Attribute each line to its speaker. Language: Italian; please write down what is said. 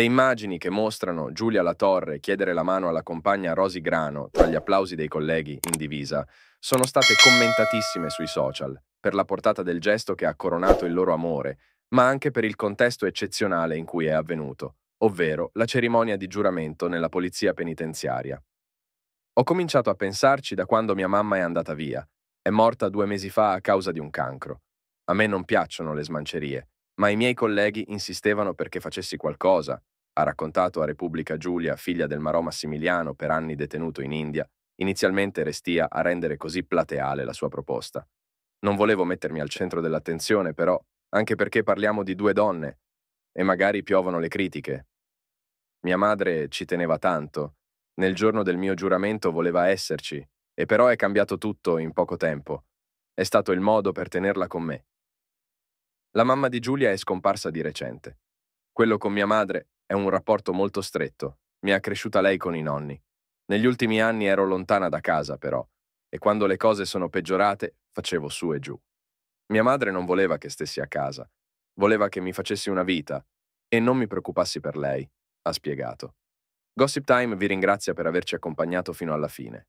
Speaker 1: Le immagini che mostrano Giulia Latorre chiedere la mano alla compagna Rosy Grano tra gli applausi dei colleghi in divisa sono state commentatissime sui social per la portata del gesto che ha coronato il loro amore, ma anche per il contesto eccezionale in cui è avvenuto, ovvero la cerimonia di giuramento nella polizia penitenziaria. Ho cominciato a pensarci da quando mia mamma è andata via. È morta due mesi fa a causa di un cancro. A me non piacciono le smancerie ma i miei colleghi insistevano perché facessi qualcosa. Ha raccontato a Repubblica Giulia, figlia del Marò Massimiliano, per anni detenuto in India, inizialmente restia a rendere così plateale la sua proposta. Non volevo mettermi al centro dell'attenzione, però, anche perché parliamo di due donne, e magari piovono le critiche. Mia madre ci teneva tanto, nel giorno del mio giuramento voleva esserci, e però è cambiato tutto in poco tempo. È stato il modo per tenerla con me, la mamma di Giulia è scomparsa di recente. Quello con mia madre è un rapporto molto stretto. Mi ha cresciuta lei con i nonni. Negli ultimi anni ero lontana da casa, però, e quando le cose sono peggiorate facevo su e giù. Mia madre non voleva che stessi a casa, voleva che mi facessi una vita e non mi preoccupassi per lei, ha spiegato. Gossip Time vi ringrazia per averci accompagnato fino alla fine.